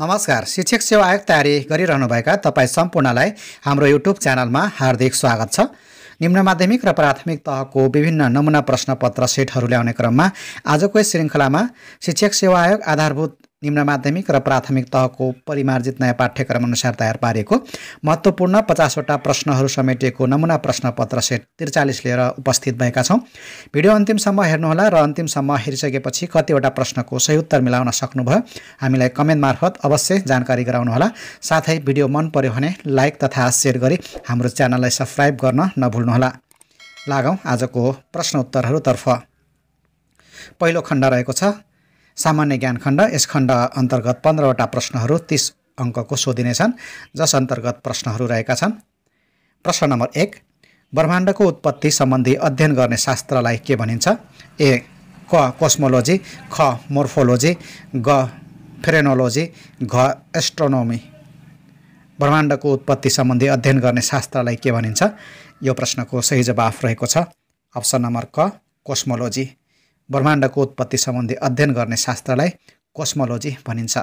नमस्कार शिक्षक सेवा आयोग तयारी गरिरहनुभएका तपाईँ सम्पूर्णलाई हाम्रो युट्युब च्यानलमा हार्दिक स्वागत छ निम्न माध्यमिक र प्राथमिक तहको विभिन्न नमुना प्रश्नपत्र सेटहरू ल्याउने क्रममा आजको यस श्रृङ्खलामा शिक्षक सेवा आयोग आधारभूत निम्न माध्यमिक र प्राथमिक तहको परिमार्जित नयाँ पाठ्यक्रम अनुसार तयार पारिएको महत्त्वपूर्ण पचासवटा प्रश्नहरू समेटिएको नमुना प्रश्नपत्र सेट त्रिचालिस लिएर उपस्थित भएका छौँ भिडियो अन्तिमसम्म हेर्नुहोला र अन्तिमसम्म हेरिसकेपछि कतिवटा प्रश्नको सही उत्तर मिलाउन सक्नुभयो हामीलाई कमेन्ट मार्फत अवश्य जानकारी गराउनुहोला साथै भिडियो मन पऱ्यो भने लाइक तथा सेयर गरी हाम्रो च्यानललाई सब्सक्राइब गर्न नभुल्नुहोला लागौँ आजको प्रश्न उत्तरहरूतर्फ पहिलो खण्ड रहेको छ सामान्य ज्ञान खण्ड यस खण्ड अन्तर्गत पन्ध्रवटा प्रश्नहरू तिस अङ्कको सोधिनेछन् जस अन्तर्गत प्रश्नहरू रहेका छन् प्रश्न नम्बर एक ब्रह्माण्डको उत्पत्ति सम्बन्धी अध्ययन गर्ने शास्त्रलाई के भनिन्छ ए क कोस्मोलोजी ख मोर्फोलोजी ग फेरेनोलोजी घ एस्ट्रोनोमी ब्रह्माण्डको उत्पत्ति सम्बन्धी अध्ययन गर्ने शास्त्रलाई के भनिन्छ यो प्रश्नको सही जवाफ रहेको छ अप्सन नम्बर क कोस्मोलोजी ब्रह्माण्डको उत्पत्ति सम्बन्धी अध्ययन गर्ने शास्त्रलाई कोस्मोलोजी भनिन्छ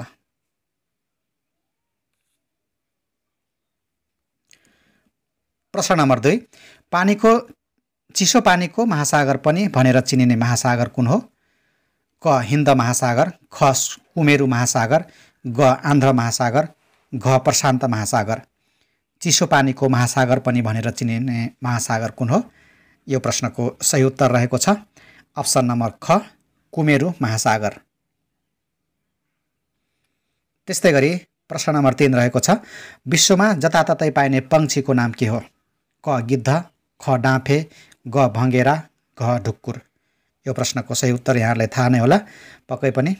प्रश्न नम्बर दुई पानीको चिसो पानीको महासागर पनि भनेर चिनिने महासागर कुन हो क हिन्द महासागर ख कुमेरु महासागर ग आन्ध्र महासागर घ प्रशान्त महासागर चिसो पानीको महासागर पनि भनेर चिनिने महासागर कुन हो यो प्रश्नको सही उत्तर रहेको छ अप्सन नम्बर ख कुमेरु महासागर त्यस्तै गरी प्रश्न नम्बर तिन रहेको छ विश्वमा जताततै पाइने पङ्क्षीको नाम के हो क गिद्ध ख डाँफे ग भँगेरा घ ढुक्कुर यो प्रश्नको सही उत्तर यहाँहरूलाई थाहा नै होला पक्कै पनि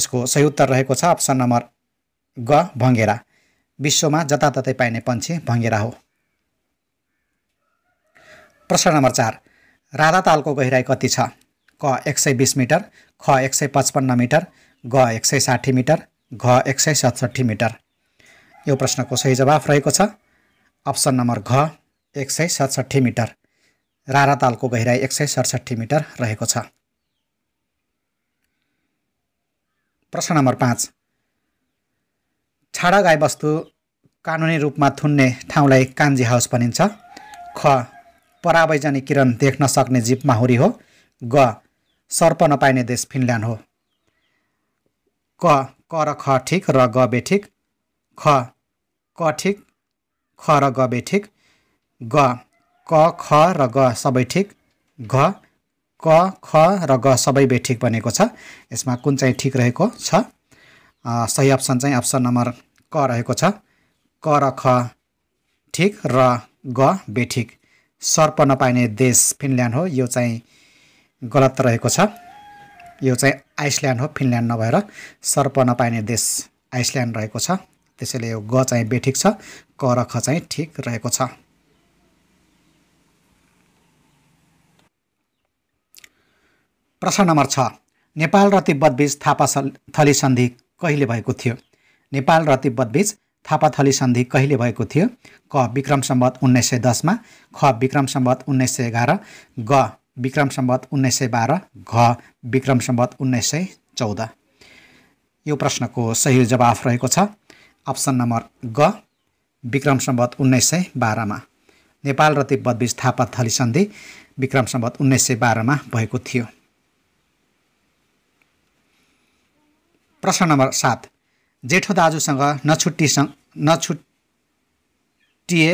यसको सही उत्तर रहेको छ अप्सन नम्बर ग भँगेरा विश्वमा जताततै पाइने पन्छी भँगेरा हो प्रश्न नम्बर चार राधा तालको गहिराई कति छ क एक सय बिस मिटर ख एक सय पचपन्न मिटर घ एक सय साठी मिटर घ एक सय सतसट्ठी मिटर यो प्रश्नको सही जवाफ रहेको छ अप्सन नम्बर घ एक सय सतसट्ठी मिटर रारातालको गहिराई एक सय सडसट्ठी मिटर रहेको छ प्रश्न नम्बर पाँच छाडा गाईवस्तु कानुनी रूपमा थुन्ने ठाउँलाई कान्जी हाउस भनिन्छ ख परावैजनी किरण देख्न सक्ने जीव माहुरी हो ग सर्प नपाइने देश फिनल्यान्ड हो क क र ख ठिक र ग बेठिक ख क ठिक ख र ग बेठिक ग क ख र ग सबै ठिक घ क ख र ग सबै बेठिक भनेको बनेको छ यसमा कुन चाहिँ ठिक रहेको छ सही अप्सन चाहिँ अप्सन नम्बर क रहेको छ क र ख ठिक र ग बेठिक सर्प नपाइने देश फिनल्यान्ड हो यो चाहिँ गलत रहेको छ यो चाहिँ आइसल्यान्ड हो फिनल्यान्ड नभएर सर्प नपाइने देश आइसल्यान्ड रहेको छ त्यसैले यो ग चाहिँ बेठिक छ क र ख चाहिँ ठिक रहेको छ प्रश्न नम्बर छ नेपाल र तिब्बतबीच थापा थली सन्धि कहिले भएको थियो नेपाल र थापा थली सन्धि कहिले भएको थियो क विक्रम सम्बत उन्नाइस सय दसमा ख विक्रम सम्बत उन्नाइस सय एघार ग विक्रम सम्बत उन्नाइस सय बाह्र घ विक्रम सम्बत उन्नाइस सय चौध यो प्रश्नको सही जवाफ रहेको छ अप्सन नम्बर ग विक्रम सम्बत उन्नाइस सय बाह्रमा नेपाल र तिब्बतबीच थली सन्धि विक्रम सम्बत उन्नाइस सय बाह्रमा भएको थियो प्रश्न नम्बर सात जेठो दाजुसँग नछुट्टी नछुट्टिए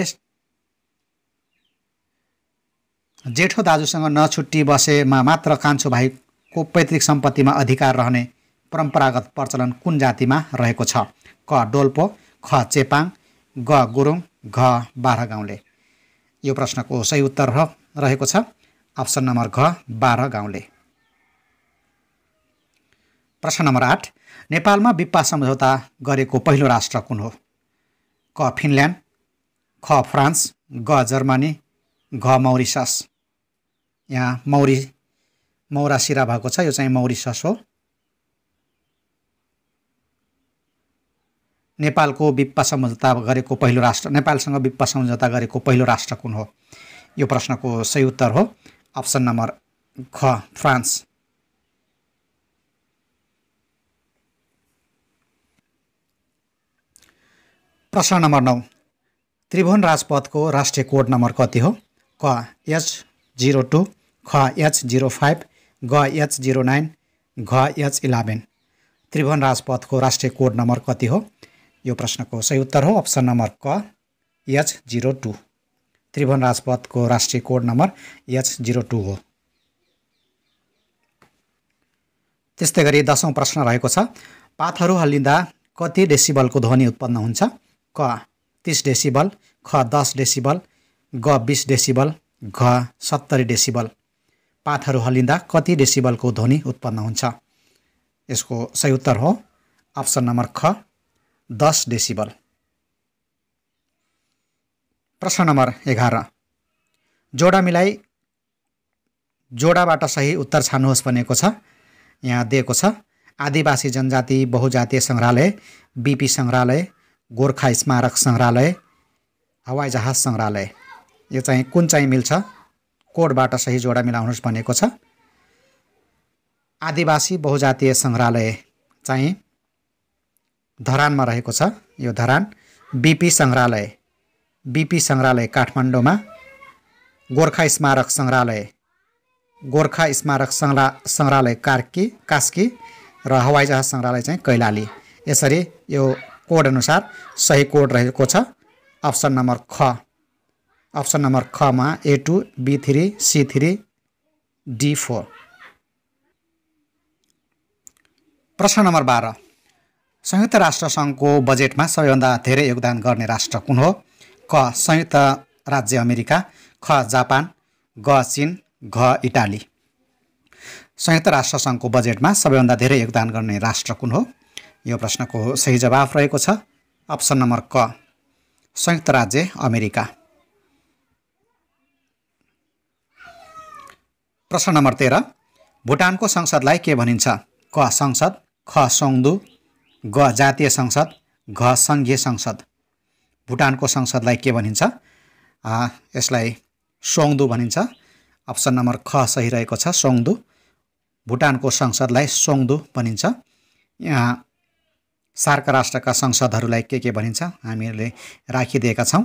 जेठो दाजुसँग नछुट्टी बसेमा मात्र कान्छो भाइको पैतृक सम्पत्तिमा अधिकार रहने परम्परागत प्रचलन कुन जातिमा रहेको छ क डोल्पो ख चेपाङ ग गुरुङ घ बाह्र गाउँले यो प्रश्नको सही उत्तर रहेको छ अप्सन नम्बर घ बाह्र गाउँले प्रश्न नम्बर आठ नेपालमा विप्पा सम्झौता गरेको पहिलो राष्ट्र कुन हो क फिनल्यान्ड ख फ्रान्स ग जर्मनी घ मौरिसस यहाँ मौरी मौरा सिरा भएको छ यो चाहिँ मौरी सस हो नेपालको विप्पा सम्झौता गरेको पहिलो राष्ट्र नेपालसँग विप्पा सम्झौता गरेको पहिलो राष्ट्र कुन हो यो प्रश्नको सही उत्तर हो अप्सन नम्बर ख फ्रान्स प्रश्न नम्बर नौ त्रिभुवन राजपथको राष्ट्रिय कोड नम्बर कति हो क एच जिरो टू ख एच जिरो फाइभ ग एच जिरो नाइन घ एच इलेभेन त्रिभुवन राजपथको राष्ट्रिय कोड नम्बर कति हो यो प्रश्नको सही उत्तर हो अप्सन नम्बर क एच जिरो टू त्रिभुवन राजपथको राष्ट्रिय code number H zero two हो त्यस्तै गरी दसौँ प्रश्न रहेको छ पातहरू हल्लिँदा कति डेसिबलको ध्वनि उत्पन्न हुन्छ क तिस डेसिबल ख दस डेसिबल ग बिस डेसिबल घ सत्तरी डेसिबल पातहरू हल्लिँदा कति डेसिबलको ध्वनि उत्पन्न हुन्छ यसको सही उत्तर हो अप्सन नम्बर ख दस डेसिबल प्रश्न नम्बर एघार जोडा मिलाई जोडाबाट सही उत्तर छान्नुहोस् भनेको छ यहाँ दिएको छ आदिवासी जनजाति बहुजातीय सङ्ग्रहालय बिपी सङ्ग्रहालय गोर्खा स्मारक सङ्ग्रहालय हवाईजहाज सङ्ग्रहालय यो चाहिँ कुन चाहिँ मिल्छ कोडबाट सही जोडा मिलाउनुहोस् भनेको छ आदिवासी बहुजातीय सङ्ग्रहालय चाहिँ धरानमा रहेको छ यो धरान बिपी सङ्ग्रहालय बिपी सङ्ग्रहालय काठमाडौँमा गोर्खा स्मारक सङ्ग्रहालय गोर्खा स्मारक सङ्ग्रह सङ्ग्रहालय कार्की कास्की र हवाईजहाज सङ्ग्रहालय चाहिँ कैलाली यसरी यो कोड अनुसार सही कोड रहेको छ अप्सन नम्बर ख अप्सन नम्बर खमा A two B three C three D four प्रश्न नम्बर बाह्र संयुक्त राष्ट्रसङ्घको बजेटमा सबैभन्दा धेरै योगदान गर्ने राष्ट्र कुन हो क संयुक्त राज्य अमेरिका ख जापान ग चिन घ इटाली संयुक्त राष्ट्रसङ्घको बजेटमा सबैभन्दा धेरै योगदान गर्ने राष्ट्र कुन हो यो प्रश्नको सही जवाफ रहेको छ अप्सन नम्बर क संयुक्त राज्य अमेरिका प्रश्न नम्बर तेह्र भुटानको संसदलाई के भनिन्छ क संसद ख सङ्दु ग जातीय संसद घ सङ्घीय संसद भुटानको संसदलाई के भनिन्छ यसलाई सोङ्दु भनिन्छ अप्सन नम्बर ख सही रहेको छ सोङ्दु भुटानको संसदलाई सोङदु भनिन्छ यहाँ सार्क राष्ट्रका संसदहरूलाई के के भनिन्छ हामीहरूले राखिदिएका छौँ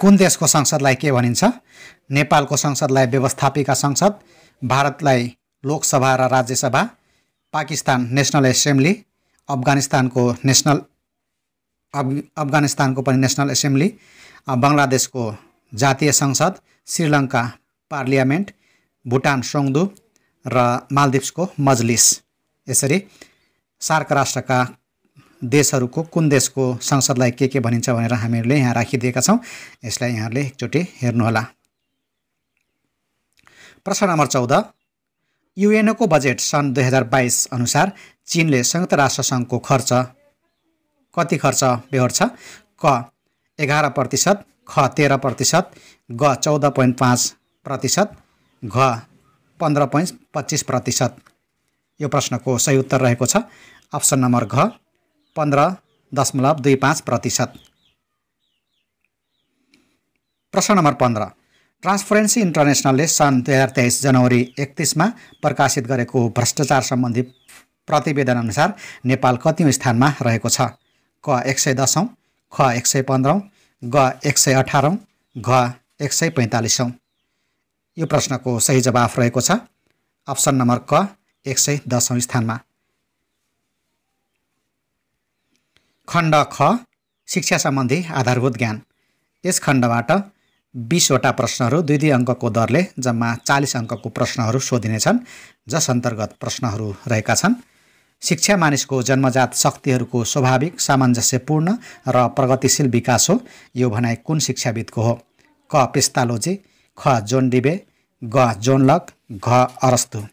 कुन देशको संसदलाई के भनिन्छ नेपालको संसदलाई व्यवस्थापिका संसद भारतलाई लोकसभा र राज्यसभा पाकिस्तान नेसनल एसेम्ब्ली अफगानिस्तानको नेसनल अफ अफगानिस्तानको पनि नेसनल एसेम्ब्ली बङ्गलादेशको जातीय संसद श्रीलङ्का पार्लियामेन्ट भुटान सोङ्दु र मालदिप्सको मजलिस यसरी सार्क राष्ट्रका देशहरूको कुन देशको संसदलाई के के भनिन्छ भनेर हामीहरूले यहाँ राखिदिएका छौँ यसलाई यहाँहरूले एकचोटि हेर्नुहोला प्रश्न नम्बर चौध युएनओको बजेट सन् दुई हजार बाइस अनुसार चिनले संयुक्त राष्ट्रसङ्घको खर्च कति खर्च बेहोर्छ क एघार प्रतिशत ख तेह्र प्रतिशत ग चौध पोइन्ट पाँच प्रतिशत घ पन्ध्र पोइन्ट पच्चिस प्रतिशत यो प्रश्नको सही उत्तर रहेको छ अप्सन नम्बर घ पन्ध्र दशमलव दुई पाँच प्रतिशत प्रश्न नम्बर पन्ध्र ट्रान्सपरेन्सी इन्टरनेसनलले सन् दुई हजार तेइस जनवरी एकतिसमा प्रकाशित गरेको भ्रष्टाचार सम्बन्धी प्रतिवेदनअनुसार नेपाल कतिौँ स्थानमा रहेको छ क एक सय दसौँ ख एक सय पन्ध्रौँ ग एक सय अठारौँ घ एक सय पैँतालिसौँ यो प्रश्नको सही जवाफ रहेको छ अप्सन नम्बर क एक सय दसौँ स्थानमा खण्ड ख शिक्षा सम्बन्धी आधारभूत ज्ञान यस खण्डबाट बिसवटा प्रश्नहरू दुई दुई अङ्कको दरले जम्मा चालिस अङ्कको प्रश्नहरू सोधिनेछन् जस अन्तर्गत प्रश्नहरू रहेका छन् शिक्षा मानिसको जन्मजात शक्तिहरूको स्वाभाविक सामञ्जस्यपूर्ण र प्रगतिशील विकास हो यो भनाइ कुन शिक्षाविदको हो क पेस्तालोजी ख जोन डिबे ग जोन लक घ अरस्तु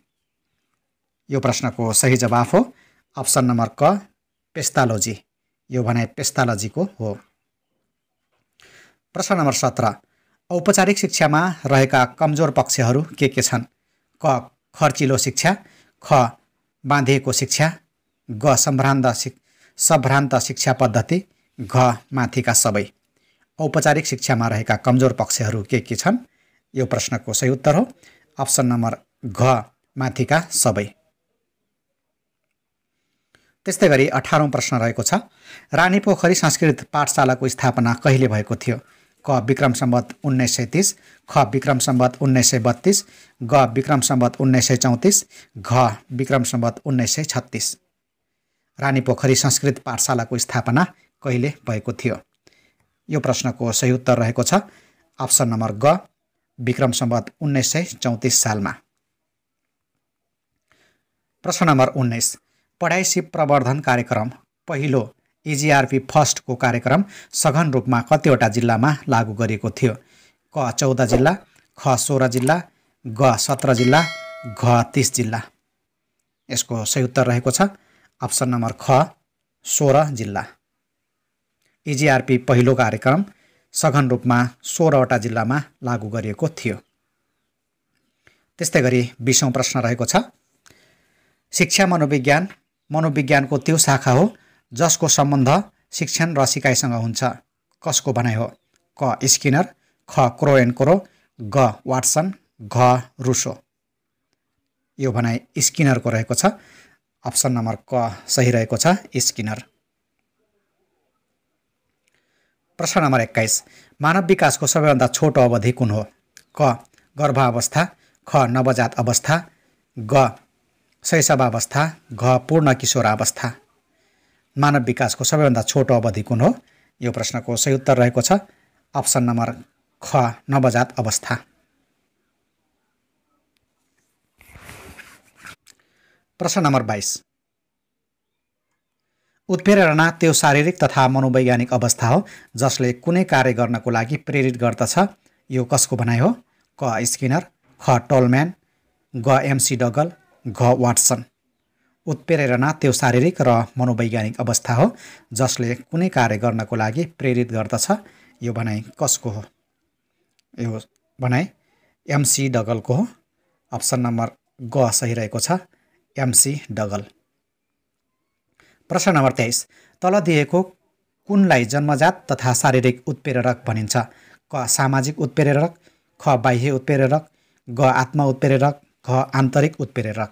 यो प्रश्नको सही जवाफ हो अप्सन नम्बर क पेस्तालोजी यो भनाइ पेस्तालोजीको हो प्रश्न नम्बर सत्र औपचारिक शिक्षामा रहेका कमजोर पक्षहरू के के छन् क खर्चिलो शिक्षा ख बाँधिएको शिक्षा ग सम्भ्रान्त शि सम्भ्रान्त शिक्षा पद्धति घ माथिका सबै औपचारिक शिक्षामा रहेका कमजोर पक्षहरू के के छन् यो प्रश्नको सही उत्तर हो अप्सन नम्बर घ माथिका सबै त्यस्तै गरी अठारौँ प्रश्न रहेको छ रानी पोखरी संस्कृत पाठशालाको स्थापना कहिले भएको थियो क विक्रम सम्बत उन्नाइस सय तिस ख विक्रम सम्बत उन्नाइस सय बत्तिस ग विक्रम सम्बत उन्नाइस सय चौतिस घ विक्रम सम्बत उन्नाइस सय छत्तिस रानी पोखरी संस्कृत पाठशालाको स्थापना कहिले भएको थियो यो प्रश्नको सही उत्तर रहेको छ अप्सन नम्बर ग विक्रम सम्बत उन्नाइस सय चौतिस सालमा प्रश्न नम्बर उन्नाइस पढाइसिप प्रवर्धन कार्यक्रम पहिलो एजिआरपी फर्स्टको कार्यक्रम सघन रूपमा कतिवटा जिल्लामा लागू गरिएको थियो क चौध जिल्ला ख सोह्र जिल्ला ग सत्र जिल्ला घ तिस जिल्ला यसको सही उत्तर रहेको छ अप्सन नम्बर ख सोह्र जिल्ला इजिआरपी पहिलो कार्यक्रम सघन रूपमा सोह्रवटा जिल्लामा लागू गरिएको थियो त्यस्तै गरी बिसौँ प्रश्न रहेको छ शिक्षा मनोविज्ञान मनोविज्ञानको त्यो शाखा हो जसको सम्बन्ध शिक्षण र सिकाइसँग हुन्छ कसको भनाइ हो क स्किनर ख क्रो एन्ड क्रो ग वाट्सन घ रुसो यो भनाइ स्किनरको रहेको छ अप्सन नम्बर क सही रहेको छ स्किनर प्रश्न नम्बर एक्काइस मानव विकासको सबैभन्दा छोटो अवधि कुन हो क गर्भावस्था ख नवजात अवस्था ग शैशवावस्था घ पूर्ण किशोरावस्था मानव विकासको सबैभन्दा छोटो अवधि कुन हो यो प्रश्नको सही उत्तर रहेको छ अप्सन नम्बर ख नवजात अवस्था प्रश्न नम्बर बाइस उत्प्रेरणा त्यो शारीरिक तथा मनोवैज्ञानिक अवस्था हो जसले कुनै कार्य गर्नको लागि प्रेरित गर्दछ यो कसको भनाइ हो क स्किनर ख टोलम्यान ग एमसी डगल घ वाट्सन उत्प्रेरणा त्यो शारीरिक र मनोवैज्ञानिक अवस्था हो जसले कुनै कार्य गर्नको लागि प्रेरित गर्दछ यो भनाइ कसको हो यो भनाइ एमसी डगलको हो अप्सन नम्बर ग सही रहेको छ एमसी डगल प्रश्न नम्बर तेइस तल दिएको कुनलाई जन्मजात तथा शारीरिक उत्प्रेरक भनिन्छ क सामाजिक उत्प्रेरक ख बाह्य उत्प्रेरक ग आत्मा उत्प्रेरक ख आन्तरिक उत्प्रेरक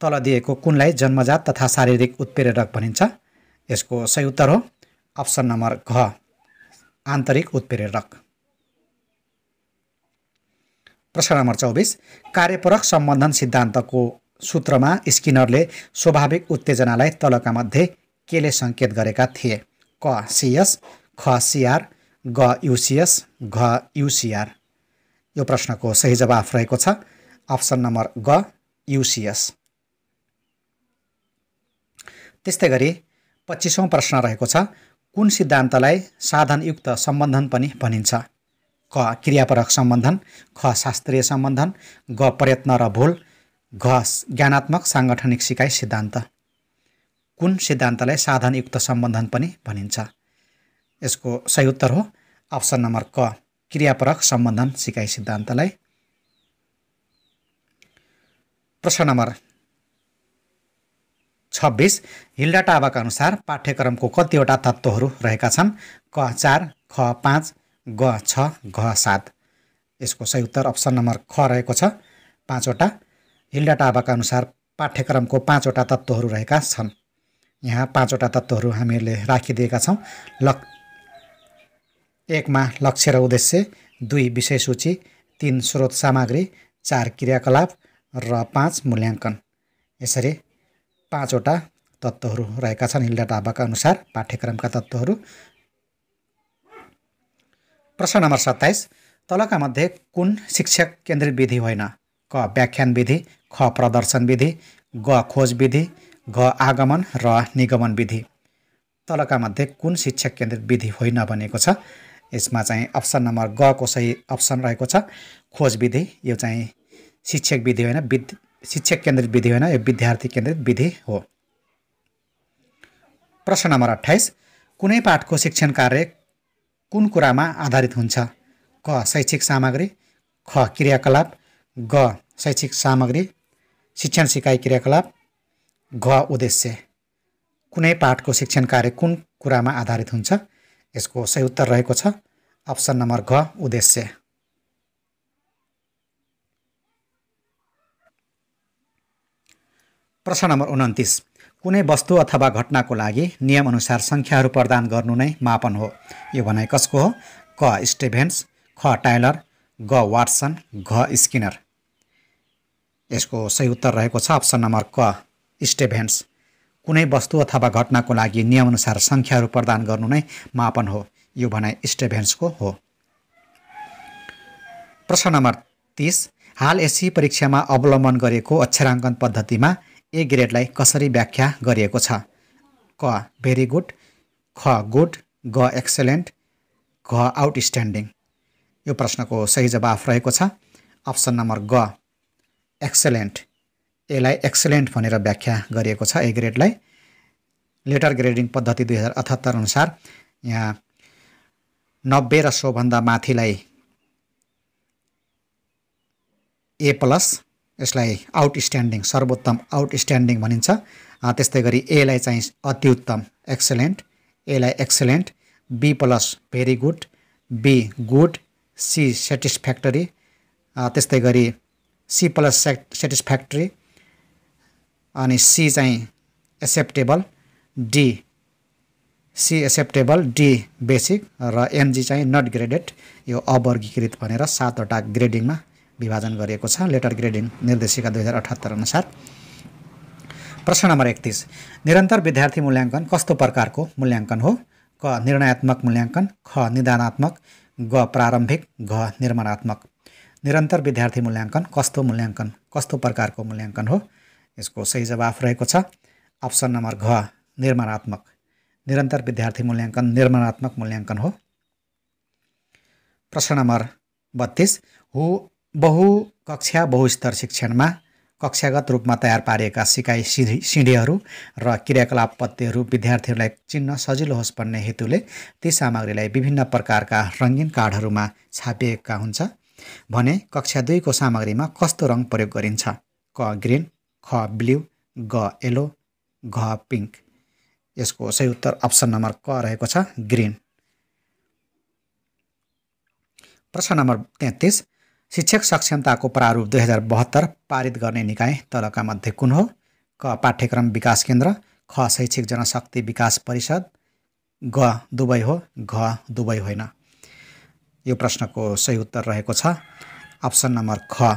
तल दिएको कुनलाई जन्मजात तथा शारीरिक उत्प्रेरक भनिन्छ यसको सही उत्तर हो अप्सन नम्बर घ आन्तरिक उत्प्रेरक प्रश्न नम्बर चौबिस कार्यपरक सम्बन्धन सिद्धान्तको सूत्रमा स्किनरले स्वाभाविक उत्तेजनालाई तलका मध्ये केले सङ्केत गरेका थिए क सिएस ख सिआर ग युसिएस घ युसिआर यो प्रश्नको सही जवाफ रहेको छ अप्सन नम्बर ग युसिएस त्यस्तै गरी पच्चिसौँ प्रश्न रहेको छ कुन सिद्धान्तलाई साधनयुक्त सम्बन्धन पनि भनिन्छ क क्रियापरक सम्बन्धन ख शास्त्रीय सम्बन्धन ग प्रयत्न र भूल घ ज्ञानात्मक साङ्गठनिक सिकाइ सिद्धान्त कुन सिद्धान्तलाई साधनयुक्त सम्बन्धन पनि भनिन्छ यसको सही उत्तर हो अप्सन नम्बर क क्रियापरक सम्बन्धन सिकाइ सिद्धान्तलाई प्रश्न नम्बर छब्बिस हिल्डा आवाका अनुसार पाठ्यक्रमको कतिवटा तत्त्वहरू रहेका छन् क चार ख पाँच ग छ घ सात यसको सही उत्तर अप्सन नम्बर ख रहेको छ पाँचवटा हिल्डा आवाका अनुसार पाठ्यक्रमको पाँचवटा तत्त्वहरू रहेका छन् यहाँ पाँचवटा तत्त्वहरू हामीहरूले राखिदिएका छौँ लक एकमा लक्ष्य र उद्देश्य दुई विषय सूची तिन स्रोत सामग्री चार क्रियाकलाप र पाँच मूल्याङ्कन यसरी पाँचवटा तत्त्वहरू रहेका छन् हिल्डा ढाबाका अनुसार पाठ्यक्रमका तत्त्वहरू प्रश्न नम्बर सत्ताइस तलका मध्ये कुन शिक्षक केन्द्रित विधि होइन क व्याख्यान विधि ख प्रदर्शन विधि ग खोज विधि घ आगमन र निगमन विधि तलका मध्ये कुन शिक्षक केन्द्रित विधि होइन भनेको छ यसमा चाहिँ अप्सन नम्बर गको सही अप्सन रहेको छ खोज विधि यो चाहिँ शिक्षक विधि होइन शिक्षक केन्द्रित विधि होइन यो विद्यार्थी केन्द्रित विधि हो प्रश्न नम्बर अठाइस कुनै पाठको शिक्षण कार्य कुन कुरामा आधारित हुन्छ क शैक्षिक सामग्री ख क्रियाकलाप ग शैक्षिक सामग्री शिक्षण सिकाइ क्रियाकलाप घ उद्देश्य कुनै पाठको शिक्षण कार्य कुन कुरामा आधारित हुन्छ यसको सही उत्तर रहेको छ अप्सन नम्बर घ उद्देश्य प्रश्न नम्बर उन्तिस कुनै वस्तु अथवा घटनाको लागि नियमअनुसार सङ्ख्याहरू प्रदान गर्नु नै मापन हो यो भनाइ कसको हो क स्टेभेन्स ख टाइलर ग वाट्सन घ स्किनर यसको सही उत्तर रहेको छ अप्सन नम्बर क स्टेभेन्स कुनै वस्तु अथवा घटनाको लागि नियमअनुसार सङ्ख्याहरू प्रदान गर्नु नै मापन हो यो भनाइ स्टेभेन्सको हो प्रश्न नम्बर तिस हाल एसी परीक्षामा अवलम्बन गरेको अक्षराङ्कन पद्धतिमा ए ग्रेडलाई कसरी व्याख्या गरिएको छ क भेरी गुड ख गुड ग एक्सलेन्ट घ आउटस्ट्यान्डिङ यो प्रश्नको सही जवाफ रहेको छ अप्सन नम्बर ग एक्सलेन्ट यसलाई एक्सलेन्ट भनेर व्याख्या गरिएको छ ए ग्रेडलाई लेटर ग्रेडिङ पद्धति दुई हजार अठहत्तर अनुसार यहाँ नब्बे र सौभन्दा माथिलाई ए प्लस यसलाई आउटस्ट्यान्डिङ सर्वोत्तम आउटस्ट्यान्डिङ भनिन्छ त्यस्तै गरी एलाई चाहिँ अत्युत्तम एक्सलेन्ट एलाई excellent B plus very good B good C satisfactory त्यस्तै गरी सी प्लस सेट सेटिस्फ्याक्ट्री अनि सी चाहिँ acceptable D C acceptable D basic र एमजी चाहिँ नट ग्रेडेड यो अवर्गीकृत भनेर सातवटा ग्रेडिङमा विभाजन गरिएको छ लेटर ग्रेडिङ निर्देशिका दुई हजार अठहत्तर अनुसार प्रश्न नम्बर एकतिस निरन्तर विद्यार्थी मूल्याङ्कन कस्तो प्रकारको मूल्याङ्कन हो क निर्णयात्मक मूल्याङ्कन ख निदानात्मक ग प्रारम्भिक घ निर्माणात्मक निरन्तर विद्यार्थी मूल्याङ्कन कस्तो मूल्याङ्कन कस्तो प्रकारको मूल्याङ्कन हो यसको सही जवाफ रहेको छ अप्सन नम्बर घ निर्माणात्मक निरन्तर विद्यार्थी मूल्याङ्कन निर्माणात्मक मूल्याङ्कन हो प्रश्न नम्बर बत्तिस हु बहुकक्षा बहुस्तर शिक्षणमा कक्षागत रूपमा तयार पारिएका सिकाइ सिँढी सिँढीहरू र क्रियाकलाप पत्तीहरू विद्यार्थीहरूलाई चिन्न सजिलो होस् भन्ने हेतुले ती सामग्रीलाई विभिन्न प्रकारका रङ्गीन कार्डहरूमा छापिएका हुन्छ भने कक्षा दुईको सामग्रीमा कस्तो रङ प्रयोग गरिन्छ क ग्रिन ख ब्लु ग येलो घ पिङ्क यसको सही उत्तर अप्सन नम्बर क रहेको छ ग्रिन प्रश्न नम्बर तेत्तिस शिक्षक सक्षमताको प्रारूप दुई हजार बहत्तर पारित गर्ने निकाय तलका मध्ये कुन हो क पाठ्यक्रम विकास केन्द्र ख शैक्षिक जनशक्ति विकास परिषद ग दुबै हो घ दुबै होइन यो प्रश्नको सही उत्तर रहेको छ अप्सन नम्बर ख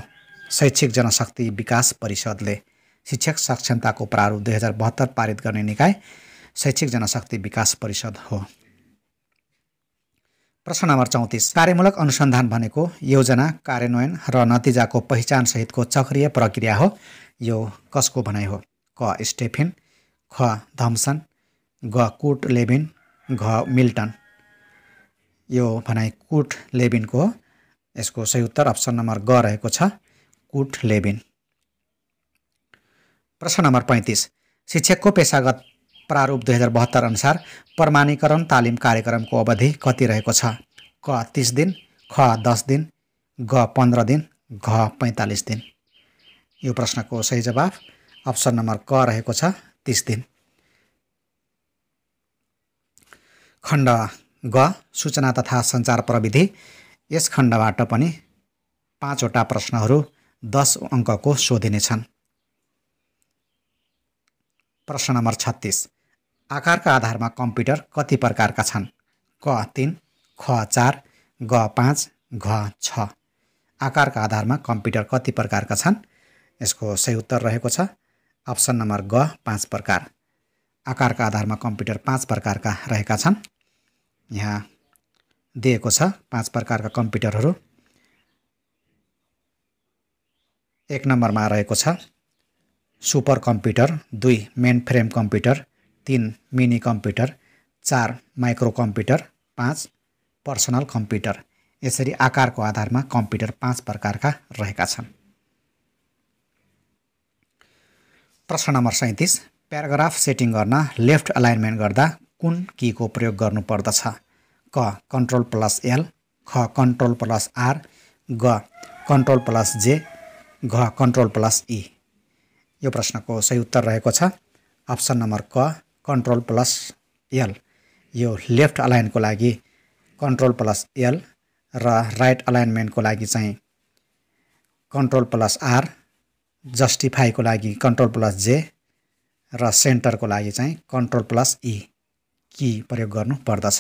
शैक्षिक जनशक्ति विकास परिषदले शिक्षक सक्षमताको प्रारूप दुई हजार बहत्तर पारित गर्ने निकाय शैक्षिक जनशक्ति विकास परिषद हो प्रश्न नम्बर चौतिस कार्यमूलक अनुसन्धान भनेको योजना कार्यान्वयन र नतिजाको पहिचान सहितको चक्रिय प्रक्रिया हो यो कसको भनाइ हो क स्टेफिन ख धम्सन ग कुट लेबिन घ मिल्टन यो भनाइ कुट लेबिनको हो यसको सही उत्तर अप्सन नम्बर ग रहेको छ कुट लेबिन प्रश्न नम्बर पैँतिस शिक्षकको पेसागत प्रारूप दुई हजार बहत्तर अनुसार प्रमाणीकरण तालिम कार्यक्रमको अवधि कति रहेको छ क तिस दिन ख दस दिन ग पन्ध्र दिन घ पैँतालिस दिन यो प्रश्नको सही जवाफ अप्सन नम्बर क रहेको छ तिस दिन खण्ड ग सूचना तथा सञ्चार प्रविधि यस खण्डबाट पनि पाँचवटा प्रश्नहरू दस अङ्कको सोधिनेछन् प्रश्न नम्बर छत्तिस आकारका आधारमा कम्प्युटर कति प्रकारका छन् क तिन ख चार ग पाँच घ छ आकारका आधारमा कम्प्युटर कति प्रकारका छन् यसको सही उत्तर रहेको छ अप्सन नम्बर ग पाँच प्रकार आकारका आधारमा कम्प्युटर पाँच प्रकारका रहेका छन् यहाँ दिएको छ पाँच प्रकारका कम्प्युटरहरू एक नम्बरमा रहेको छ सुपर कम्प्युटर दुई मेन फ्रेम कम्प्युटर तिन मिनी कम्प्युटर चार माइक्रो कम्प्युटर पाँच पर्सनल कम्प्युटर यसरी आकारको आधारमा कम्प्युटर पाँच प्रकारका रहेका छन् प्रश्न नम्बर सैँतिस प्याराग्राफ सेटिङ गर्न लेफ्ट अलाइनमेन्ट गर्दा कुन कीको प्रयोग गर्नुपर्दछ क कन्ट्रोल प्लस एल ख कन्ट्रोल प्लस आर ग कन्ट्रोल प्लस जे घ कन्ट्रोल प्लस ई यो प्रश्नको सही उत्तर रहेको छ अप्सन नम्बर क कन्ट्रोल प्लस एल यो लेफ्ट अलाइनको लागि कन्ट्रोल प्लस एल र राइट अलाइनमेन्टको लागि चाहिँ कन्ट्रोल प्लस आर जस्टिफाईको लागि कन्ट्रोल प्लस जे र सेन्टरको लागि चाहिँ कन्ट्रोल प्लस इ कि प्रयोग गर्नु पर्दछ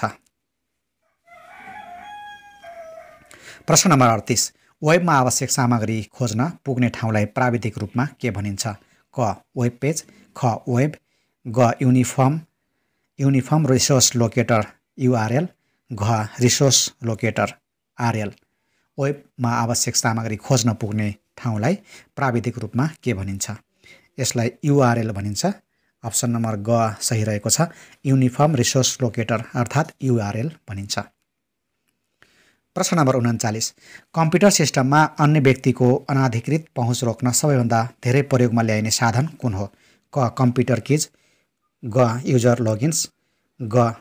प्रश्न नम्बर अडतिस वेबमा आवश्यक सामग्री खोज्न पुग्ने ठाउँलाई प्राविधिक रूपमा के भनिन्छ क वेब पेज ख वेब ग uniform uniform resource locator URL घ रिसोर्स लोकेटर आरएल वेबमा आवश्यक सामग्री खोज्न पुग्ने ठाउँलाई प्राविधिक रूपमा के भनिन्छ यसलाई युआरएल भनिन्छ अप्सन नम्बर ग सही रहेको छ युनिफर्म रिसोर्स लोकेटर अर्थात् युआरएल भनिन्छ प्रश्न नम्बर उन्चालिस कम्प्युटर सिस्टममा अन्य व्यक्तिको अनाधिकृत पहुँच रोक्न सबैभन्दा धेरै प्रयोगमा ल्याइने साधन कुन हो क कम्प्युटर किज ग युजर लगइन्स ग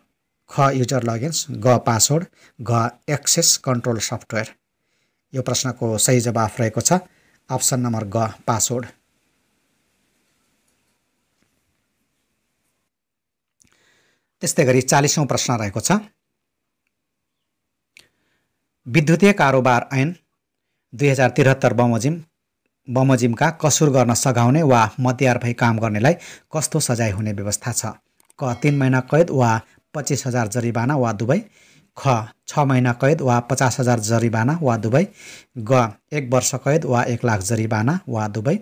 ख युजर लगिन्स ग पासवर्ड घ एक्सेस कन्ट्रोल सफ्टवेयर यो प्रश्नको सही जवाफ रहेको छ अप्सन नम्बर ग पासवर्ड त्यस्तै गरी चालिसौँ प्रश्न रहेको छ विद्युतीय कारोबार ऐन दुई हजार त्रिहत्तर बमोजिम बमोजिमका कसुर गर्न सघाउने वा मतियार भई काम गर्नेलाई कस्तो सजाय हुने व्यवस्था छ क तिन महिना कैद वा पच्चिस हजार जरिवाना वा दुवै ख छ महिना कैद वा पचास हजार जरिवाना वा दुवै ग एक वर्ष कैद वा एक लाख जरिवाना वा दुवै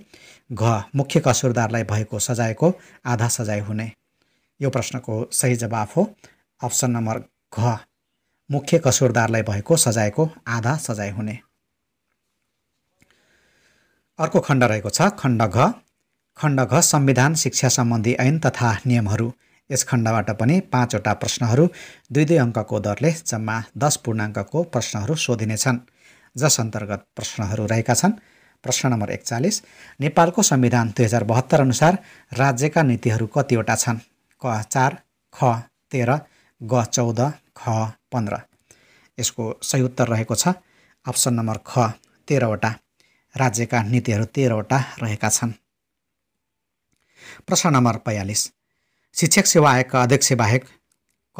घ मुख्य कसुरदारलाई भएको सजायको आधा सजाय हुने यो प्रश्नको सही जवाफ हो अप्सन नम्बर घ मुख्य कसुरदारलाई भएको सजायको आधा सजाय हुने अर्को खण्ड रहेको छ खण्ड घ खण्ड घ संविधान शिक्षा सम्बन्धी ऐन तथा नियमहरू यस खण्डबाट पनि पाँचवटा प्रश्नहरू दुई दुई अङ्कको दरले जम्मा दस पूर्णाङ्कको प्रश्नहरू सोधिनेछन् जस अन्तर्गत प्रश्नहरू रहेका छन् प्रश्न नम्बर एकचालिस नेपालको संविधान दुई हजार बहत्तर अनुसार राज्यका नीतिहरू कतिवटा छन् क चार ख तेह्र ग चौध ख पन्ध्र यसको सही उत्तर रहेको छ अप्सन नम्बर ख तेह्रवटा राज्यका नीतिहरू तेह्रवटा रहेका छन् प्रश्न नम्बर बयालिस शिक्षक सेवा आयोगका अध्यक्ष बाहेक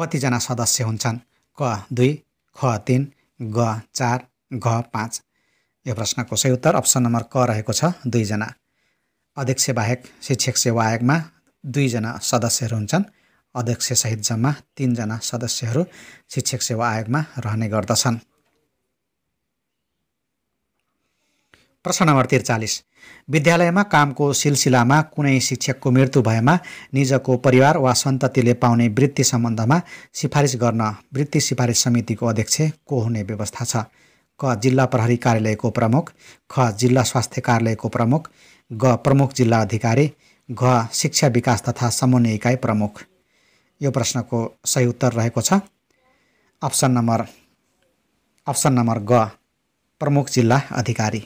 कतिजना सदस्य हुन्छन् क दुई ख तिन ग चार घ पाँच यो प्रश्नको सही उत्तर अप्सन नम्बर क रहेको छ दुईजना अध्यक्ष बाहेक शिक्षक सेवा आयोगमा दुईजना सदस्यहरू हुन्छन् अध्यक्षसहित जम्मा तिनजना सदस्यहरू शिक्षक सेवा आयोगमा रहने गर्दछन् प्रश्न नम्बर त्रिचालिस विद्यालयमा कामको सिलसिलामा कुनै शिक्षकको मृत्यु भएमा निजको परिवार वा सन्ततिले पाउने वृत्ति सम्बन्धमा सिफारिस गर्न वृत्ति सिफारिस समितिको अध्यक्ष को हुने व्यवस्था छ क जिल्ला प्रहरी कार्यालयको प्रमुख ख जिल्ला स्वास्थ्य कार्यालयको प्रमुख ग प्रमुख जिल्ला अधिकारी घ शिक्षा विकास तथा समन्वय इकाइ प्रमुख यो प्रश्नको सही उत्तर रहेको छ अप्सन नम्बर अप्सन नम्बर ग प्रमुख जिल्ला अधिकारी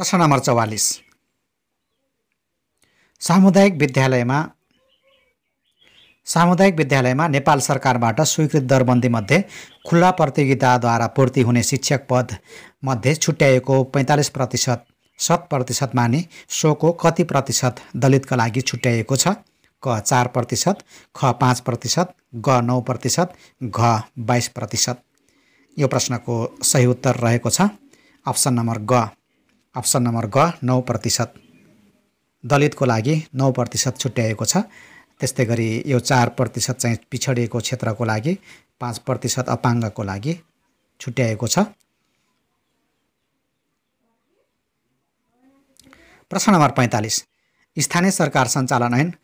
प्रश्न नम्बर चौवालिस सामुदायिक विद्यालयमा सामुदायिक विद्यालयमा नेपाल सरकारबाट स्वीकृत दरबन्दीमध्ये खुल्ला प्रतियोगिताद्वारा पूर्ति हुने शिक्षक पदमध्ये मध्ये छुट्याएको पैँतालिस प्रतिशत शत प्रतिशत माने सोको कति प्रतिशत दलितका लागि छुट्याइएको छ क चार प्रतिशत ख पाँच प्रतिशत ग नौ प्रतिशत घ बाइस प्रतिशत यो प्रश्नको सही उत्तर रहेको छ अप्सन नम्बर ग अप्सन नम्बर ग नौ प्रतिशत दलितको लागि नौ प्रतिशत छुट्याएको छ त्यस्तै गरी यो चार प्रतिशत चाहिँ पिछडिएको क्षेत्रको लागि पाँच प्रतिशत अपाङ्गको लागि छुट्याएको छ प्रश्न नम्बर पैँतालिस स्थानीय सरकार सञ्चालन ऐन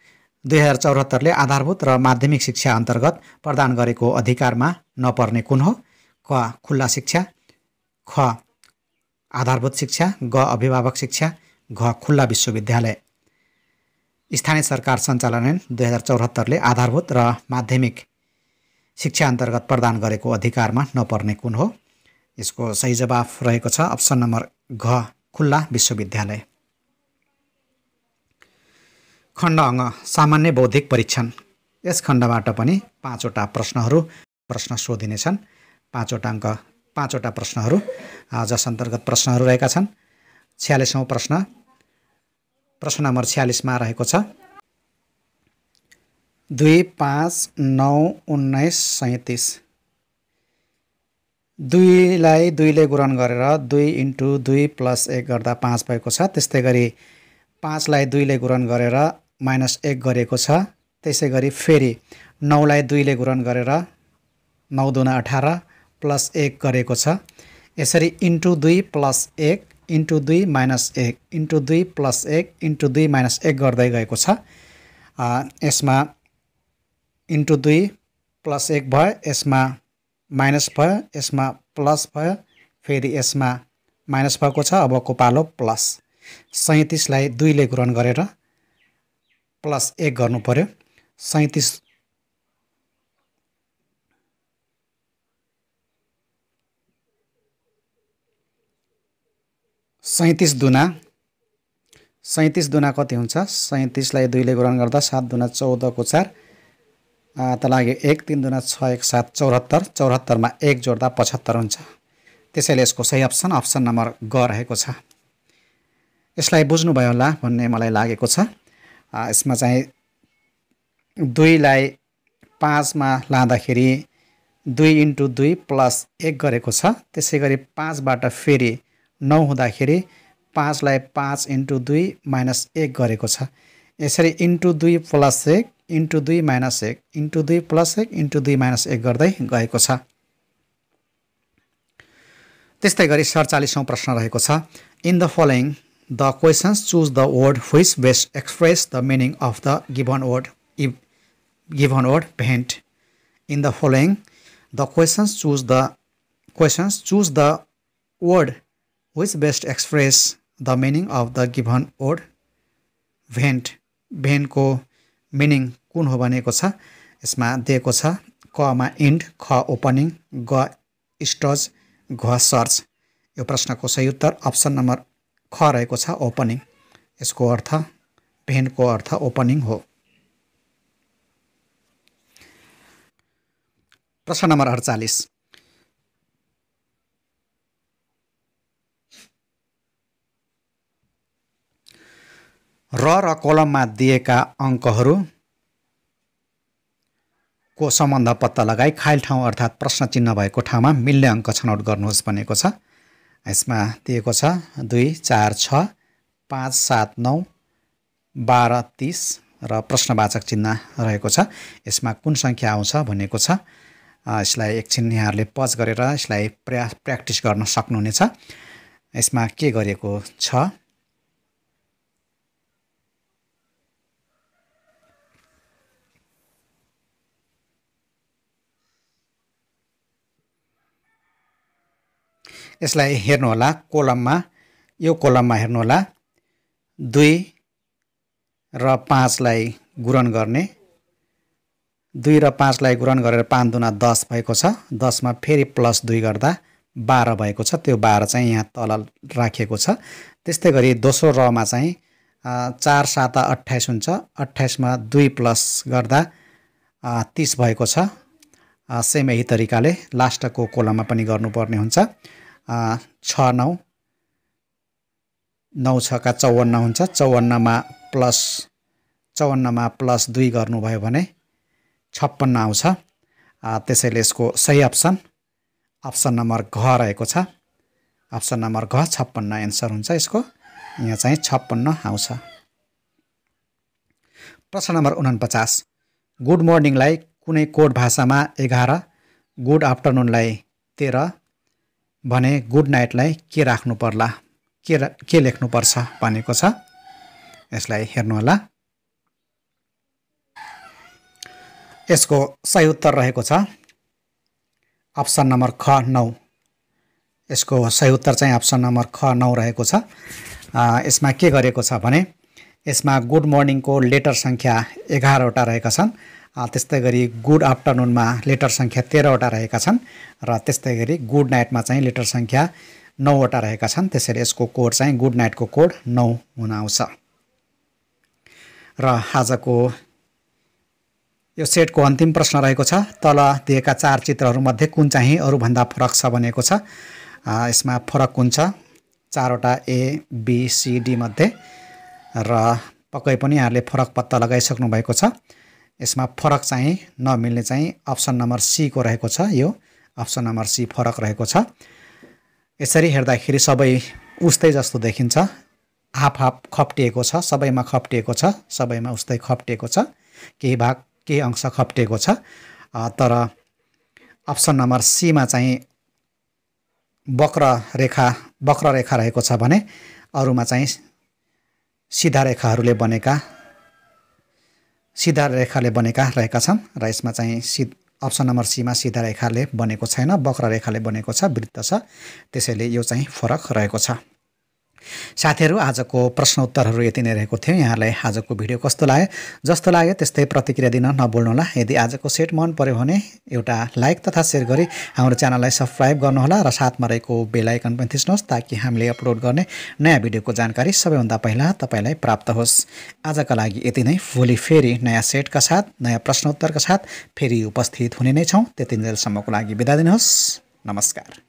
दुई हजार चौहत्तरले आधारभूत र माध्यमिक शिक्षा अन्तर्गत प्रदान गरेको अधिकारमा नपर्ने कुन हो क खुल्ला शिक्षा ख आधारभूत शिक्षा ग अभिभावक शिक्षा घ खुल्ला विश्वविद्यालय स्थानीय सरकार सञ्चालन दुई हजार चौहत्तरले आधारभूत र माध्यमिक शिक्षा अन्तर्गत प्रदान गरेको अधिकारमा नपर्ने कुन हो यसको सही जवाफ रहेको छ अप्सन नम्बर घ खुल्ला विश्वविद्यालय खण्ड अङ्ग सामान्य बौद्धिक परीक्षण यस खण्डबाट पनि पाँचवटा प्रश्नहरू प्रश्न सोधिनेछन् पाँचवटा अङ्क पाँचवटा प्रश्नहरू जस अन्तर्गत प्रश्नहरू रहेका छन् छ्यालिसौँ प्रश्न प्रश्न नम्बर छ्यालिसमा रहेको छ दुई पाँच नौ उन्नाइस सैँतिस दुईलाई दुईले गुणन गरेर दुई इन्टु दुई प्लस एक गर्दा पाँच भएको छ त्यस्तै गरी पाँचलाई दुईले गुणन गरेर माइनस एक गरेको छ त्यसै गरी फेरि नौलाई दुईले गुणन गरेर नौ दुना अठार प्लस एक गरेको छ यसरी इन्टु दुई प्लस एक इन्टु दुई माइनस एक इन्टु दुई प्लस एक इन्टु दुई माइनस एक गर्दै गएको छ यसमा इन्टु दुई प्लस एक भयो यसमा माइनस भयो यसमा प्लस भयो फेरि यसमा माइनस भएको छ अबको पालो प्लस सैँतिसलाई दुईले ग्रहण गरेर प्लस एक गर्नु पऱ्यो सैँतिस सैँतिस दुना सैँतिस दुना कति हुन्छ सैँतिसलाई दुईले ग्रहण गर्दा सात दुना चौधको चार त लाग्यो एक तिन दुना छ एक सात चौहत्तर चौहत्तरमा एक जोड्दा पचहत्तर हुन्छ त्यसैले यसको सही अप्सन अप्सन नम्बर ग रहेको छ यसलाई बुझ्नुभयो होला भन्ने मलाई लागेको छ यसमा चाहिँ दुईलाई पाँचमा लाँदाखेरि दुई इन्टु दुई प्लस एक गरेको छ त्यसै गरी पाँचबाट फेरि नौ हुँदाखेरि पाँचलाई पाँच इन्टु दुई माइनस एक गरेको छ यसरी इन्टु दुई प्लस एक इन्टु दुई माइनस एक इन्टु दुई प्लस एक इन्टु दुई माइनस एक गर्दै गएको छ त्यस्तै गरी सडचालिसौँ प्रश्न रहेको छ in the following the questions choose the word which best express the meaning of the given word given word vent in the following the questions choose the questions choose the word which best express the meaning of the given word vent भेन्टको meaning कुन हो भनेको छ यसमा दिएको छ कमा end ख opening ग स्टज घ सर्च यो प्रश्नको सही उत्तर अप्सन नम्बर ख रहेको छ ओपनिङ यसको अर्थ भेन्टको अर्थ ओपनिङ हो प्रश्न नम्बर अडचालिस र र कोलममा दिएका को सम्बन्ध पत्ता लगाई खाइल ठाउँ अर्थात् प्रश्न चिन्ह भएको ठाउँमा मिल्ने अङ्क छनौट गर्नुहोस् भनेको छ यसमा दिएको छ दुई चार छ पाँच सात नौ बाह्र तिस र प्रश्नवाचक चिन्ह रहेको छ यसमा कुन सङ्ख्या आउँछ भनेको छ यसलाई एकछिन यहाँहरूले पज गरेर यसलाई प्रया प्र्याक्टिस गर्न सक्नुहुनेछ यसमा के गरिएको छ यसलाई हेर्नुहोला कोलममा यो कोलममा हेर्नुहोला दुई र पाँचलाई गुरन गर्ने दुई र पाँचलाई गुरन गरेर पाँच दुना दस भएको छ दसमा फेरि प्लस दुई गर्दा बाह्र भएको छ त्यो बाह्र चाहिँ यहाँ तल राखिएको छ त्यस्तै गरी दोस्रो रमा चाहिँ चार सात अठाइस हुन्छ अठाइसमा दुई प्लस गर्दा तिस भएको छ सेम यही तरिकाले लास्टको कोलममा पनि गर्नुपर्ने हुन्छ छ नौ नौ छका चौवन्न हुन्छ चौवन्नमा प्लस चौवन्नमा प्लस दुई गर्नुभयो भने छप्पन्न आउँछ त्यसैले यसको सही अप्सन अप्सन नम्बर घ रहेको छ अप्सन नम्बर घ छप्पन्न एन्सर हुन्छ यसको यहाँ चाहिँ छप्पन्न आउँछ प्रश्न नम्बर उनपचास गुड मर्निङलाई कुनै कोड भाषामा एघार गुड आफ्टरनुनलाई तेह्र भने गुड नाइटलाई के राख्नु पर्ला के रा के लेख्नुपर्छ भनेको छ यसलाई हेर्नुहोला यसको सही उत्तर रहेको छ अप्सन नम्बर ख नौ यसको सही उत्तर चाहिँ अप्सन नम्बर ख नौ रहेको छ यसमा के गरेको छ भने यसमा गुड मर्निङको लेटर सङ्ख्या एघारवटा रहेका छन् त्यस्तै गरी गुड आफ्टरनुनमा लेटर सङ्ख्या तेह्रवटा रहेका छन् र त्यस्तै गरी गुड नाइटमा चाहिँ लेटर सङ्ख्या नौवटा रहेका छन् त्यसरी यसको कोड चाहिँ गुड नाइटको कोड नौ हुन आउँछ र आजको यो सेटको अन्तिम प्रश्न रहेको छ तल दिएका चार चित्रहरूमध्ये कुन चाहिँ अरूभन्दा फरक छ भनेको छ यसमा फरक कुन छ चारवटा ए बी सी डी मध्ये र पक्कै पनि यहाँहरूले फरक पत्ता लगाइसक्नु भएको छ यसमा फरक चाहिँ नमिल्ने चाहिँ अप्सन नम्बर सीको रहेको छ यो अप्सन नम्बर सी फरक रहेको छ यसरी हेर्दाखेरि सबै उस्तै जस्तो देखिन्छ हाफ हाफ खप्टिएको छ सबैमा खप्टिएको छ सबैमा उस्तै खप्टिएको छ केही भाग केही अंश खप्टिएको छ तर अप्सन नम्बर सीमा चाहिँ वक्र रेखा वक्र रेखा रहेको छ भने अरूमा चाहिँ सिधा रेखाहरूले बनेका सिधा रेखाले बनेका रहेका छन् र यसमा चाहिँ सि अप्सन नम्बर सीमा सिधा रेखाले बनेको छैन वक्र रेखाले बनेको छ वृत्त छ त्यसैले यो चाहिँ फरक रहेको छ साथीहरू आजको प्रश्नोत्तरहरू यति नै रहेको थियो यहाँलाई आजको भिडियो कस्तो लाग्यो जस्तो लाग्यो त्यस्तै प्रतिक्रिया दिन नबोल्नुहोला यदि आजको सेट मन पर्यो भने एउटा लाइक तथा सेयर गरी हाम्रो च्यानललाई सब्सक्राइब गर्नुहोला र साथमा रहेको बेलायकन पनि थिच्नुहोस् ताकि हामीले अपलोड गर्ने नयाँ भिडियोको जानकारी सबैभन्दा पहिला तपाईँलाई प्राप्त होस् आजका लागि यति नै भोलि फेरि नयाँ सेटका साथ नयाँ प्रश्नोत्तरका साथ फेरि उपस्थित हुने नै छौँ त्यति त्यतिन्जेलसम्मको लागि बिदा दिनुहोस् नमस्कार